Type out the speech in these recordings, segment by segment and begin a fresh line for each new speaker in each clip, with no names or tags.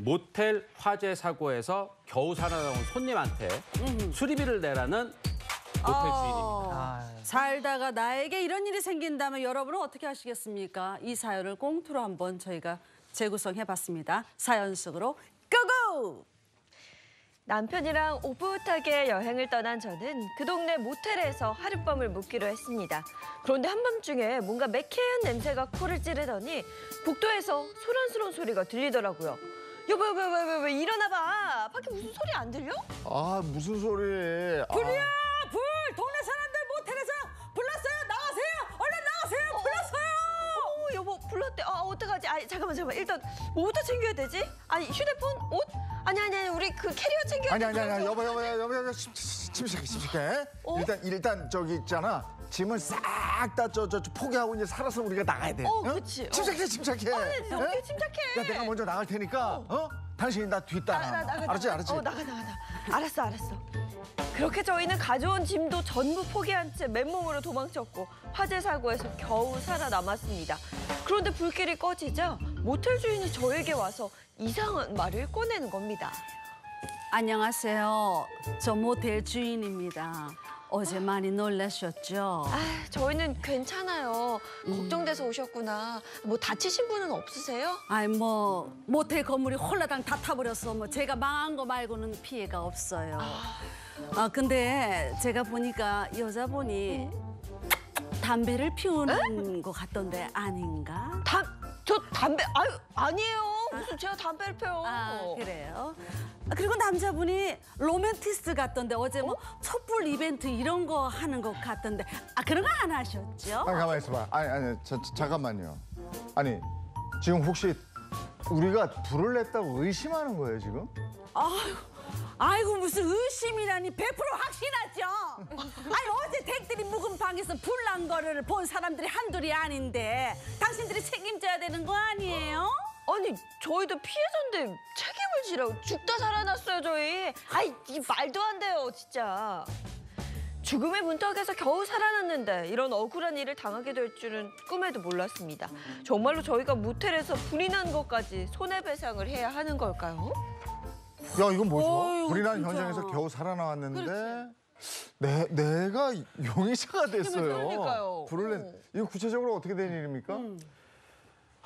모텔 화재 사고에서 겨우 살아나온 손님한테 수리비를 내라는 모텔 아. 주인입니다.
살다가 나에게 이런 일이 생긴다면 여러분은 어떻게 하시겠습니까? 이 사연을 꽁투로 한번 저희가 재구성해봤습니다. 사연
속으로 고고! 남편이랑 오붓하게 여행을 떠난 저는 그 동네 모텔에서 하룻밤을 묵기로 했습니다. 그런데 한밤중에 뭔가 매캐한 냄새가 코를 찌르더니 복도에서 소란스러운 소리가 들리더라고요. 여보 여보 여보 여보, 여보 일어나봐. 밖에 무슨 소리 안 들려?
아 무슨 소리? 아. 불이야
불 동네 사람들 모텔에서 불났어요 나가세요 얼른 나가세요 불났어요 어 여보 불렀대. 아 어떡하지? 아 잠깐만 잠깐만 일단 뭐부터 챙겨야 되지? 아니 휴대폰 옷? 아니 아니 아니 우리 그 캐리어 챙겨야 돼. 아니 아니 아니 여보
여보 여보 여보 침착해 침착해. 어? 일단 일단 저기 있잖아. 짐을 싹다 저, 저, 저 포기하고 이제 살아서 우리가 나가야 돼. 어, 그치. 어. 침착해, 침착해. 어, 네, 네, 어?
침착해.
야, 내가
먼저 나갈 테니까, 어? 어? 당신이 나 뒤따라. 나가, 알았지, 나 알았지? 어, 나가, 나가, 나 알았어, 알았어. 그렇게
저희는 가져온 짐도 전부 포기한 채 맨몸으로 도망쳤고 화재 사고에서 겨우 살아남았습니다. 그런데 불길이 꺼지자 모텔 주인이 저에게 와서 이상한 말을 꺼내는 겁니다.
안녕하세요. 저 모텔 주인입니다. 어제 많이 놀라셨죠? 아, 저희는 괜찮아요. 음. 걱정돼서 오셨구나. 뭐 다치신 분은 없으세요? 아니뭐 모텔 건물이 홀라당 다 타버려서 뭐 제가 망한 거 말고는 피해가 없어요. 아 근데 제가 보니까 여자분이 담배를 피우는 것 같던데 아닌가? 다, 저 담배 아유 아니에요. 무슨 제가 담배를 아, 펴요. 아, 그래요? 그리고 남자분이 로맨티스트 같던데 어제 뭐 어? 촛불 이벤트 이런 거 하는 것 같던데 아 그런 거 안 하셨죠? 아
가만 있어봐. 아니 아니 저, 저, 잠깐만요. 아니 지금 혹시 우리가 불을 냈다고 의심하는 거예요 지금?
아유, 아이고 무슨 의심이라니 100% 확신하죠? 아니 어제 댁들이 묵은 방에서 불 난 거를 본 사람들이 한둘이
아닌데 당신들이 책임져야 되는 거 아니에요? 아니 저희도 피해자인데 책임을 지라고 죽다 살아났어요 저희. 아이 이 말도 안 돼요 진짜. 죽음의 문턱에서 겨우 살아났는데 이런 억울한 일을 당하게 될 줄은 꿈에도 몰랐습니다. 정말로 저희가 모텔에서 불이 난 것까지 손해배상을 해야 하는 걸까요?
야 이건 뭐죠? 불이 난 현장에서 겨우 살아나왔는데 내, 내가 용의자가 됐어요. 그러니까요. 불을 낸 어. 이거 구체적으로 어떻게 된 일입니까? 음.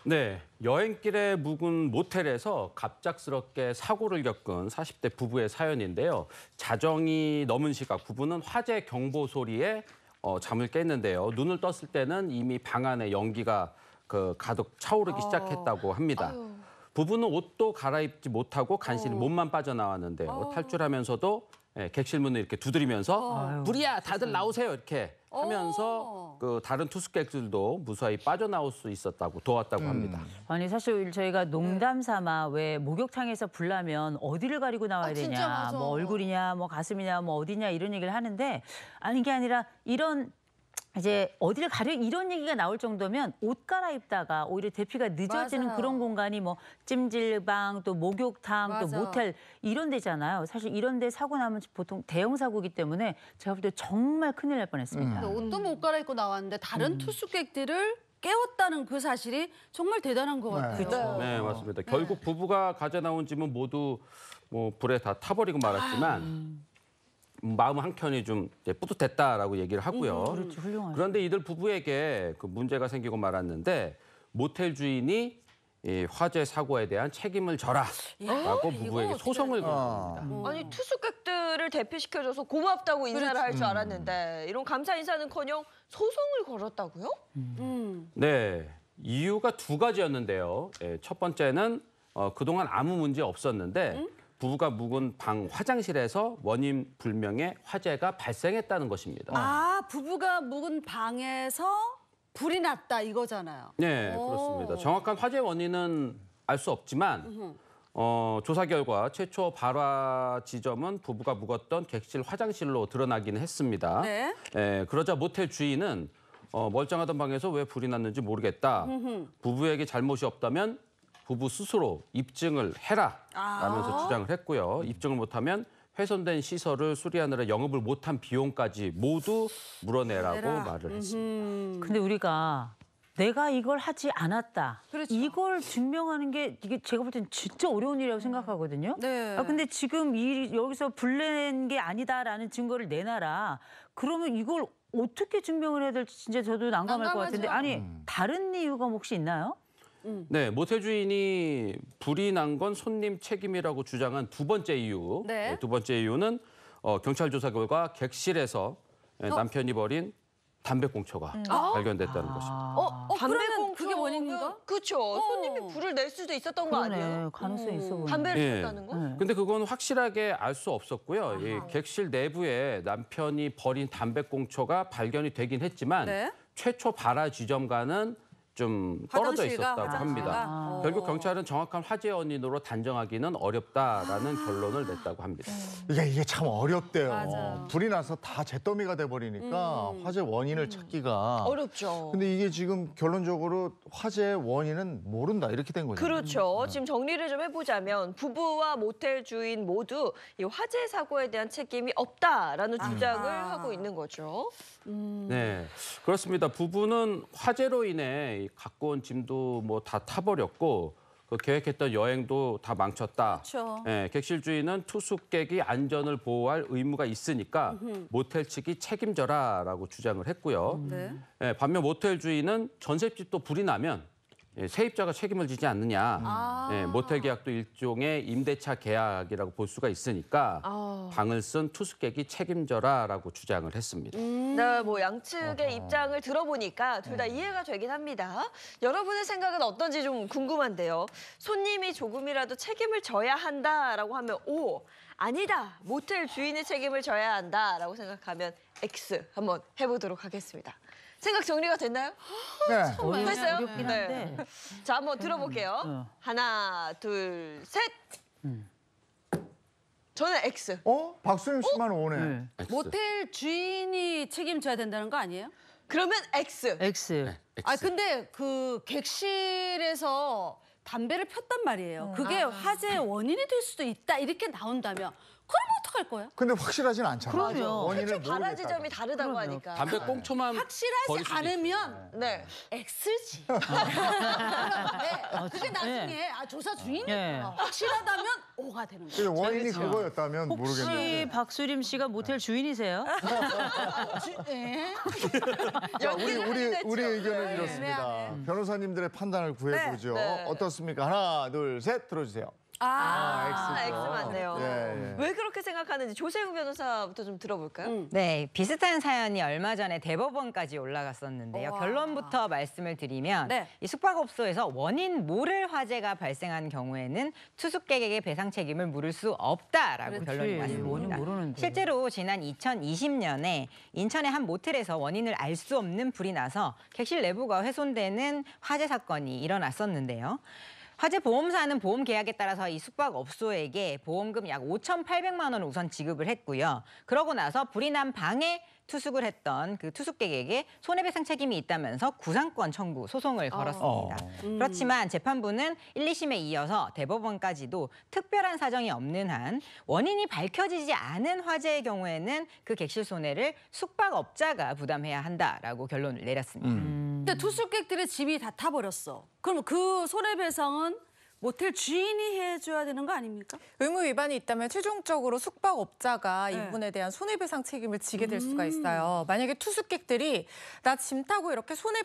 네, 여행길에 묵은 모텔에서 갑작스럽게 사고를 겪은 40대 부부의 사연인데요. 자정이 넘은 시각, 부부는 화재 경보 소리에 어, 잠을 깼는데요. 눈을 떴을 때는 이미 방 안에 연기가 그 가득 차오르기 아... 시작했다고 합니다. 아유... 부부는 옷도 갈아입지 못하고 간신히 어... 몸만 빠져나왔는데요. 어... 탈출하면서도 예, 객실문을 이렇게 두드리면서 아유... 어. 물이야 다들 나오세요 이렇게 어. 하면서 그 다른 투숙객들도 무사히 빠져나올 수 있었다고 도왔다고 음. 합니다.
아니 사실 저희가 농담 삼아 왜 목욕탕에서 불나면 어디를 가리고 나와야 아, 되냐, 뭐 얼굴이냐, 뭐 가슴이냐, 뭐 어디냐 이런 얘기를 하는데 아닌 게 아니라 이런 이제 어디를 가려 이런 얘기가 나올 정도면 옷 갈아입다가 오히려 대피가 늦어지는 맞아요. 그런 공간이 뭐 찜질방 또 목욕탕 맞아. 또 모텔 이런 데잖아요. 사실 이런 데 사고 나면 보통 대형 사고기 때문에 제가 볼 때
정말 큰일 날 뻔했습니다.
음. 옷도 못 갈아입고 나왔는데 다른 음. 투숙객들을 깨웠다는 그 사실이 정말 대단한 것 네. 같아요. 네, 그렇죠. 네
맞습니다. 네. 결국 부부가 가져 나온 짐은 모두 뭐 불에 다 타버리고 말았지만 아, 음. 마음 한켠이 좀 이제 뿌듯했다라고 얘기를 하고요. 음, 그렇지, 훌륭하죠. 그런데 이들 부부에게 그 문제가 생기고 말았는데 모텔 주인이 이 화재 사고에 대한 책임을 져라라고 부부에게 소송을 건 겁니다. 음.
아니 투숙객들을 대피시켜줘서 고맙다고 인사를 할줄 음. 알았는데 이런 감사 인사는커녕 소송을 걸었다고요? 음. 음.
네, 이유가 두 가지였는데요. 예, 첫 번째는 어, 그동안 아무 문제 없었는데 음? 부부가 묵은 방 화장실에서 원인 불명의 화재가 발생했다는 것입니다.
아, 부부가 묵은 방에서 불이 났다 이거잖아요. 네, 오. 그렇습니다.
정확한 화재 원인은 알 수 없지만 어, 조사 결과 최초 발화 지점은 부부가 묵었던 객실 화장실로 드러나긴 했습니다. 네. 예, 그러자 모텔 주인은 어, 멀쩡하던 방에서 왜 불이 났는지 모르겠다. 부부에게 잘못이 없다면 부부 스스로 입증을 해라 라면서 아. 주장을 했고요. 입증을 못하면 훼손된 시설을 수리하느라 영업을 못한 비용까지 모두 물어내라고 내라. 말을
했습니다. 근데 우리가 내가 이걸 하지 않았다. 그렇죠. 이걸 증명하는 게 이게 제가 볼 땐 진짜 어려운 일이라고 음. 생각하거든요. 네. 아 근데 지금 이 여기서 불낸 게 아니다라는 증거를 내놔라. 그러면 이걸 어떻게 증명을 해야 될지 진짜 저도 난감할 것 같은데 아니 음. 다른 이유가 혹시 있나요?
음. 네, 모텔 주인이 불이 난 건 손님 책임이라고 주장한 두 번째 이유. 네. 네. 두 번째 이유는 어, 경찰 조사 결과 객실에서 네, 어? 남편이 버린 담배꽁초가 음. 아. 발견됐다는 아. 것입니다.
어,
어 담배꽁초 그게 원인인가? 그렇죠. 어. 손님이 불을 낼 수도 있었던 그러네. 거 아니에요? 가능성이 있어 음. 보여.
담배를 예. 다는 거? 네. 근데 그건 확실하게 알 수 없었고요. 이 아. 예, 객실 내부에 남편이 버린 담배꽁초가 발견이 되긴 했지만 네? 최초 발화 지점과는 좀 떨어져 있었다고 합니다. 화 아. 결국 경찰은 정확한 화재 원인으로 단정하기는 어렵다라는 아. 결론을 냈다고 합니다.
네. 이게 이게 참 어렵대요. 맞아요. 불이 나서 다 잿더미가 돼 버리니까
음. 화재 원인을 음. 찾기가
어렵죠. 근데 이게 지금 결론적으로 화재 원인은 모른다 이렇게 된 거죠.
그렇죠. 음. 지금 정리를 좀 해보자면 부부와 모텔 주인 모두 이 화재 사고에 대한 책임이 없다라는 아. 주장을 아하. 하고 있는 거죠.
네, 그렇습니다. 부부는 화재로 인해 이 갖고 온 짐도 뭐 다 타버렸고 그 계획했던 여행도 다 망쳤다. 그렇죠. 예, 객실주인은 투숙객이 안전을 보호할 의무가 있으니까 모텔 측이 책임져라라고 주장을 했고요. 네. 예, 반면 모텔 주인은 전셋집도 불이 나면 예, 세입자가 책임을 지지 않느냐. 예, 아. 예, 모텔 계약도 일종의 임대차 계약이라고 볼 수가 있으니까 아. 방을 쓴 투숙객이 책임져라라고 주장을 했습니다.
음. 네, 뭐 양측의 입장을 들어보니까 둘다 네. 이해가 되긴 합니다. 여러분의 생각은 어떤지 좀 궁금한데요. 손님이 조금이라도 책임을 져야 한다라고 하면 O, 아니다, 모텔 주인의 책임을 져야 한다라고 생각하면 X 한번 해보도록 하겠습니다. 생각 정리가 됐나요? 네. 어려운 됐어요? 어렵긴 네. 한데. 자, 한번 들어볼게요. 어. 하나, 둘, 셋.
음. 저는 X. 어? 박수님 어? 씨만 오네. 네. 모텔
주인이 책임져야 된다는 거 아니에요? 그러면 X.
X. 네,
X. 아 근데 그 객실에서 담배를 폈단 말이에요. 그게 아. 화재의 원인이 될 수도 있다 이렇게 나온다면 쫓아갈 거야? 근데 확실하진
않잖아. 그럼요. 원인을
모르겠다. 지점이 다르다고 하니까. 담배 꽁초만
버 확실하지
않으면 네. 네. X지. 네.
아, 그게 나중에
아, 조사 중이니까 네. 확실하다면 O가 되는 거야. 근데 원인이
그렇죠. 그거였다면 모르겠는요 혹시
박수림 씨가 모텔 주인이세요?
네. 자, 우리 우리 우리 의견은 네. 이렇습니다.
네, 변호사님들의 판단을 구해보죠. 네, 네. 어떻습니까? 하나, 둘, 셋 들어주세요.
아, 아, X죠. X면 요 예, 예, 왜 그렇게 생각하는지 조세호 변호사부터 좀 들어볼까요? 음.
네, 비슷한 사연이 얼마 전에 대법원까지 올라갔었는데요. 우와. 결론부터 말씀을 드리면 네. 이 숙박업소에서 원인 모를 화재가 발생한 경우에는 투숙객에게 배상 책임을 물을 수 없다라고 그렇지. 결론이 났습니다. 실제로 지난 2020년에 인천의 한 모텔에서 원인을 알 수 없는 불이 나서 객실 내부가 훼손되는 화재 사건이 일어났었는데요. 화재 보험사는 보험 계약에 따라서 이 숙박업소에게 보험금 약 5,800만 원을 우선 지급을 했고요. 그러고 나서 불이 난 방에 투숙을 했던 그 투숙객에게 손해배상 책임이 있다면서 구상권 청구 소송을 어. 걸었습니다. 어. 음. 그렇지만 재판부는 1, 2심에 이어서 대법원까지도 특별한 사정이 없는 한 원인이 밝혀지지 않은 화재의 경우에는 그 객실 손해를 숙박업자가 부담해야 한다라고 결론을 내렸습니다. 음. 근데 투숙객들의
집이 다 타버렸어. 그럼 그 손해배상은 모텔 주인이 해줘야 되는 거 아닙니까? 의무 위반이 있다면 최종적으로 숙박업자가 네. 이분에 대한 손해배상 책임을
지게 될 수가 음. 있어요. 만약에 투숙객들이 나 짐 타고 이렇게 손해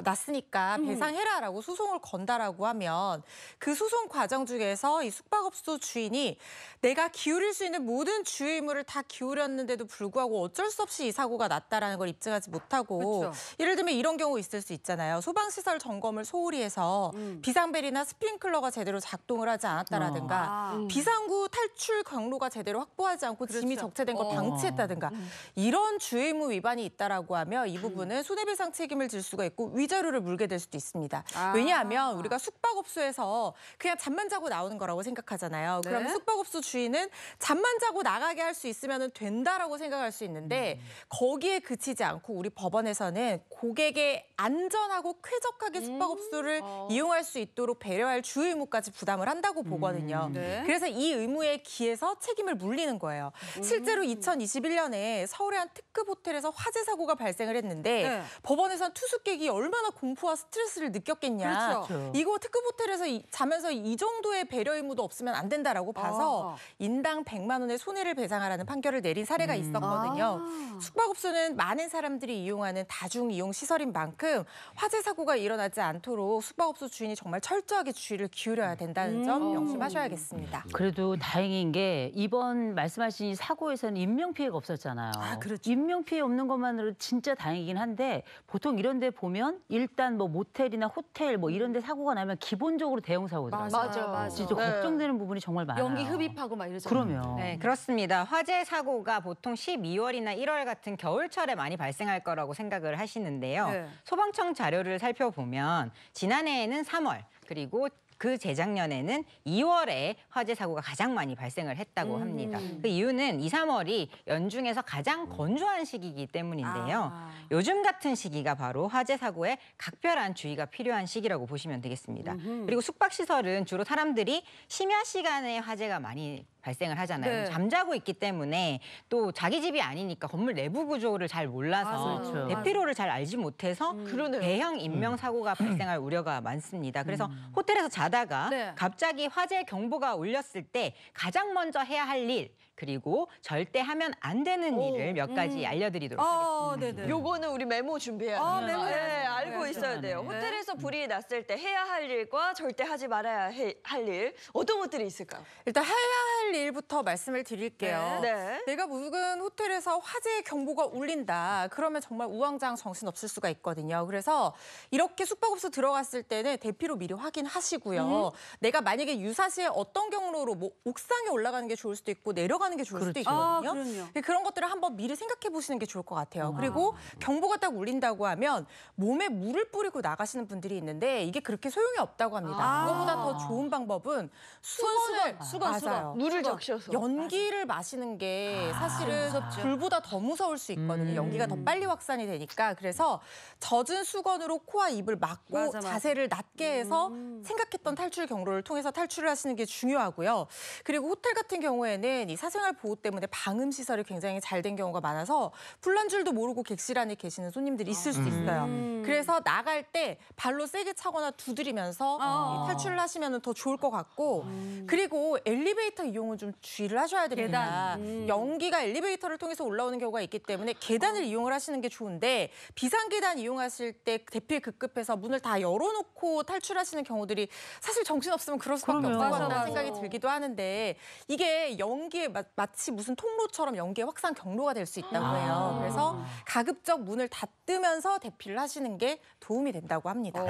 났으니까 음. 배상해라라고 수송을 건다라고 하면 그수송 과정 중에서 이 숙박업소 주인이 내가 기울일 수 있는 모든 주의 의무를 다 기울였는데도 불구하고 어쩔 수 없이 이 사고가 났다라는 걸 입증하지 못하고 그쵸. 예를 들면 이런 경우 있을 수 있잖아요. 소방시설 점검을 소홀히 해서 음. 비상벨이나 스프링클러가 제대로 작동을 하지 않았다라든가 어. 아. 아. 음. 비상구 탈출 경로가 제대로 확보하지 않고 그렇죠. 짐이 적재된 걸 어. 방치했다든가 음. 이런 주의 의무 위반이 있다라고 하면이 음. 부분은 손해배상 책임을 질 수가 있고 위자료를 물게 될 수도 있습니다. 아. 왜냐하면 우리가 숙박업소에서 그냥 잠만 자고 나오는 거라고 생각하잖아요. 네. 그럼 숙박업소 주인은 잠만 자고 나가게 할 수 있으면 된다라고 생각할 수 있는데 음. 거기에 그치지 않고 우리 법원에서는 고객의 안전하고 쾌적하게 음. 숙박업소를 음. 어. 이용할 수 있도록 배려할 주의무까지 의 부담을 한다고 보거든요. 음. 네. 그래서 이 의무에 기해서 책임을 물리는 거예요. 음. 실제로 2021년에 서울의 한 특급 호텔에서 화재 사고가 발생을 했는데 네. 법원에서는 투숙객이 얼마 얼마나 공포와 스트레스를 느꼈겠냐. 그렇죠. 그렇죠. 이거 특급 호텔에서 이, 자면서 이 정도의 배려 의무도 없으면 안 된다라고 봐서 아. 인당 100만 원의 손해를 배상하라는 판결을 내린 사례가 음. 있었거든요. 아. 숙박업소는 많은 사람들이 이용하는 다중 이용 시설인 만큼 화재 사고가 일어나지 않도록 숙박업소 주인이 정말 철저하게 주의를 기울여야 된다는 음. 점 음. 명심하셔야겠습니다.
그래도 다행인 게 이번 말씀하신 사고에서는 인명 피해가 없었잖아요. 아, 그렇죠. 인명 피해 없는 것만으로 진짜 다행이긴 한데 보통 이런 데 보면 일단 뭐 모텔이나 호텔 뭐 이런 데 사고가 나면 기본적으로 대형 사고잖아요. 맞아, 맞아. 진짜 네. 걱정되는 부분이 정말
많아요. 연기
흡입하고 막 이러잖아요. 그러면 네,
네 그렇습니다. 화재 사고가 보통 12월이나 1월 같은 겨울철에 많이 발생할 거라고 생각을 하시는데요. 네. 소방청 자료를 살펴보면 지난해에는 3월 그리고 그 재작년에는 2월에 화재 사고가 가장 많이 발생을 했다고 음. 합니다. 그 이유는 2, 3월이 연중에서 가장 건조한 시기이기 때문인데요. 아. 요즘 같은 시기가 바로 화재 사고에 각별한 주의가 필요한 시기라고 보시면 되겠습니다. 음흠. 그리고 숙박시설은 주로 사람들이 심야 시간에 화재가 많이 발생을 하잖아요. 네. 잠자고 있기 때문에 또 자기 집이 아니니까 건물 내부 구조를 잘 몰라서 아, 그렇죠. 대피로를 잘 알지 못해서 음. 대형 인명 음. 사고가 음. 발생할 우려가 많습니다. 그래서 음. 호텔에서 자다가 네. 갑자기 화재 경보가 울렸을 때 가장 먼저 해야 할 일 그리고 절대 하면 안 되는 오. 일을 몇 가지 음. 알려드리도록 아, 하겠습니다.
요거는 우리 메모 준비해야 아, 돼요. 아, 메 네, 알고 네, 있어야 돼요. 호텔에서 네. 불이 났을 때 해야 할 일과 절대 하지 말아야 할 일, 어떤 것들이 있을까요?
일단 해야 할 1일부터 말씀을 드릴게요. 네.
네. 내가 묵은 호텔에서 화재
경보가 울린다. 그러면 정말 우왕장 정신없을 수가 있거든요. 그래서 이렇게 숙박업소 들어갔을 때는 대피로 미리 확인하시고요. 음. 내가 만약에 유사시에 어떤 경로로 뭐 옥상에 올라가는 게 좋을 수도 있고 내려가는 게 좋을 그렇죠. 수도 아, 있거든요. 아, 그런 것들을 한번 미리 생각해 보시는 게 좋을 것 같아요. 아. 그리고 경보가 딱 울린다고 하면 몸에 물을 뿌리고 나가시는 분들이 있는데 이게 그렇게 소용이 없다고 합니다. 아. 그거보다 더 좋은 방법은 수건을 수건, 수건, 수건, 물을 힘들죠. 적셔서. 연기를 마시는 게 아, 사실은 불보다 더 무서울 수 있거든요. 음. 연기가 더 빨리 확산이 되니까 그래서 젖은 수건으로 코와 입을 막고 맞아, 맞아. 자세를 낮게 해서 음. 생각했던 탈출 경로를 통해서 탈출을 하시는 게 중요하고요. 그리고 호텔 같은 경우에는 이 사생활 보호 때문에 방음 시설이 굉장히 잘 된 경우가 많아서 불난 줄도 모르고 객실 안에 계시는 손님들이 있을 수도 음. 있어요. 그래서 나갈 때 발로 세게 차거나 두드리면서 아. 탈출을 하시면 더 좋을 것 같고 그리고 엘리베이터 이용 경우 좀 주의를 하셔야 됩니다. 음. 연기가 엘리베이터를 통해서 올라오는 경우가 있기 때문에 계단을 어. 이용을 하시는 게 좋은데 비상계단 이용하실 때 대필 급급해서 문을 다 열어놓고 탈출하시는 경우들이 사실 정신없으면 그럴 수밖에 없다는 생각이 들기도 하는데 이게 연기에 마, 마치 무슨 통로처럼 연기의 확산 경로가 될 수 있다고 아. 해요. 아. 그래서 가급적 문을 닫으면서 대필을 하시는 게 도움이 된다고 합니다.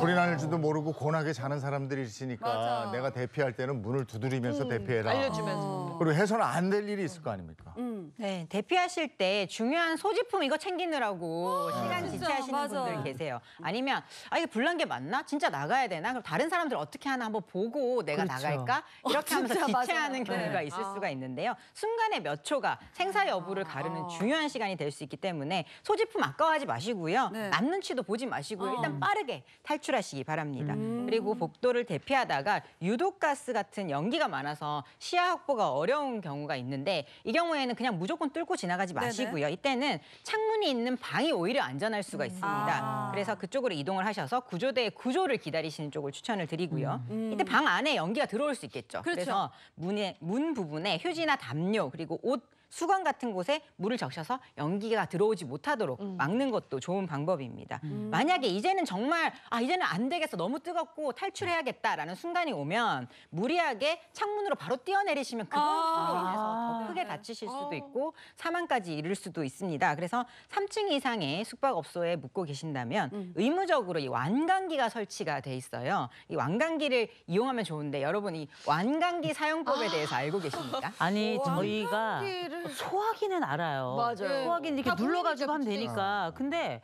불이
날 줄도 모르고 곤하게 자는 사람들이 있으니까 맞아. 내가 대피할 때는 문을 두드리면서 음. 대피해라. 알려주면서. 어. 어. 그리고 해서는 안 될 일이 있을 거 아닙니까?
음. 네, 대피하실 때 중요한 소지품 이거 챙기느라고 어. 시간 지체하시는 맞아. 분들 계세요. 아니면 아 이게 불난 게 맞나? 진짜 나가야 되나? 그럼 다른 사람들 어떻게 하나 한번 보고 내가 그렇죠. 나갈까? 어, 이렇게 하면서 지체하는 맞아. 네. 경우가 네. 있을 아. 수가 있는데요. 순간의 몇 초가 생사 아. 여부를 가르는 아. 중요한 시간이 될 수 있기 때문에 소지품 아까워하지 마시고요. 네. 남는치도 보지 마시고 일단 빠르게 탈출하시기 바랍니다. 음. 그리고 복도를 대피하다가 유독가스 같은 연기가 많아서 시야 확보가 어려 어려운 경우가 있는데 이 경우에는 그냥 무조건 뚫고 지나가지 마시고요. 네네. 이때는 창문이 있는 방이 오히려 안전할 수가 음. 있습니다. 아. 그래서 그쪽으로 이동을 하셔서 구조대의 구조를 기다리시는 쪽을 추천을 드리고요. 음. 음. 이때 방 안에 연기가 들어올 수 있겠죠. 그렇죠. 그래서 문에, 문 부분에 휴지나 담요 그리고 옷 수건 같은 곳에 물을 적셔서 연기가 들어오지 못하도록 음. 막는 것도 좋은 방법입니다. 음. 만약에 이제는 정말 아 이제는 안 되겠어 너무 뜨겁고 탈출해야겠다라는 순간이 오면 무리하게 창문으로 바로 뛰어내리시면 그것으로 아 인해서 더 아. 크게 다치실 수도 어. 있고 사망까지 이를 수도 있습니다. 그래서 3층 이상의 숙박업소에 묵고 계신다면 음. 의무적으로 이 완강기가 설치가 돼 있어요. 이 완강기를 이용하면 좋은데 여러분 이 완강기 사용법에 아. 대해서 알고 계십니까? 아니 저희가 완강기를...
네. 소화기는
알아요.
맞아요. 소화기는
이렇게 눌러가지고 하면 되니까.
근데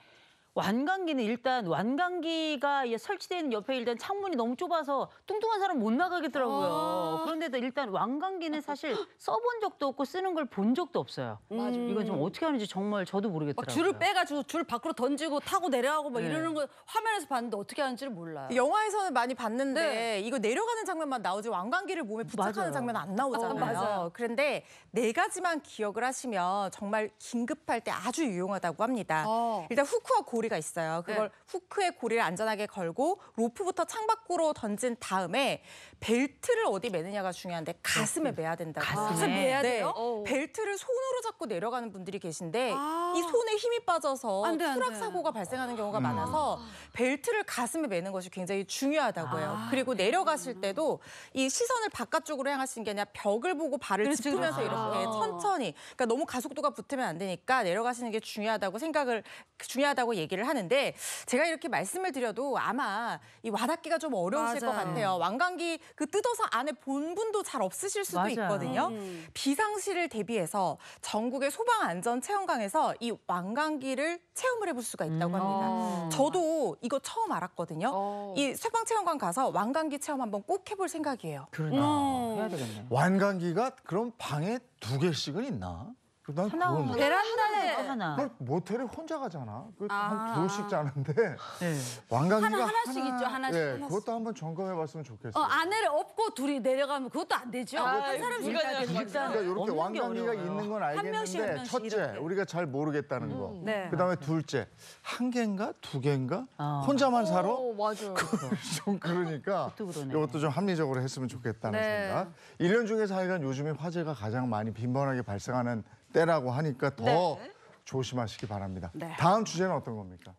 완강기는 일단 완강기가 설치된 옆에 일단 창문이 너무 좁아서 뚱뚱한 사람 못 나가겠더라고요. 아 그런데도 일단 완강기는 사실 써본 적도 없고 쓰는 걸 본 적도 없어요. 음 이건 좀 어떻게 하는지 정말 저도 모르겠더라고요. 줄을 빼가지고 줄 밖으로 던지고 타고 내려가고 막
네. 이러는
거 화면에서 봤는데 어떻게 하는지를 몰라요. 그
영화에서는 많이 봤는데 네. 이거 내려가는 장면만 나오지 완강기를 몸에 부착하는 맞아요. 장면 안 나오잖아요. 어, 그런데 네 가지만 기억을 하시면 정말 긴급할 때 아주 유용하다고 합니다. 어. 일단 후크와 고 고리가 있어요. 네. 그걸 네. 후크에 고리를 안전하게 걸고 로프부터 창밖으로 던진 다음에 벨트를 어디 매느냐가 중요한데 가슴에 매야 된다고. 가슴에 네. 매야 돼요? 네. 벨트를 손으로 잡고 내려가는 분들이 계신데 아. 이 손에 힘이 빠져서 안 돼, 안 추락 사고가 돼. 발생하는 경우가 음. 많아서 벨트를 가슴에 매는 것이 굉장히 중요하다고 해요. 아. 그리고 내려가실 때도 이 시선을 바깥쪽으로 향하시는 게 아니라 벽을 보고 발을 그렇지, 짚으면서 그 이렇게 아. 천천히 그러니까 너무 가속도가 붙으면 안 되니까 내려가시는 게 중요하다고 생각을 중요하다고 얘기 얘기를 하는데 제가 이렇게 말씀을 드려도 아마 이 와닿기가 좀 어려우실 맞아요. 것 같아요. 왕관기 그 뜯어서 안에 본분도 잘 없으실 수도 맞아요. 있거든요. 음. 비상시를 대비해서 전국의 소방안전체험관에서 이 왕관기를 체험을 해볼 수가 있다고 음. 합니다. 어. 저도 이거 처음 알았거든요. 어. 이 소방체험관 가서 왕관기 체험 한번 꼭 해볼 생각이에요. 그러나 음.
해야 되겠네. 왕관기가 그럼 방에 두 개씩은 있나? 난 하나 그건 베란다에 하나. 그 모텔에 혼자 가잖아. 그한 아. 둘씩 자는데 네. 왕강이가 하나, 하나씩 있죠, 하나씩, 예, 하나씩. 그것도 한번 점검해봤으면 좋겠어. 어,
아내를 업고 둘이 내려가면 그것도 안 되죠. 한 사람씩 해야 되는 그러니까 이렇게 없는 게 왕강이가 있는
건 알겠는데 명씩, 한 첫째 이렇게. 우리가 잘 모르겠다는 거. 음. 네. 그다음에 둘째 한 개인가 두 개인가 아. 혼자만 살아? 맞아좀 그러니까 이것도 좀 합리적으로 했으면 좋겠다는 네. 생각. 일년 중에 사회간 요즘에 화재가 가장 많이 빈번하게 발생하는 때라고 하니까 더 네. 조심하시기 바랍니다. 네. 다음 주제는 어떤 겁니까?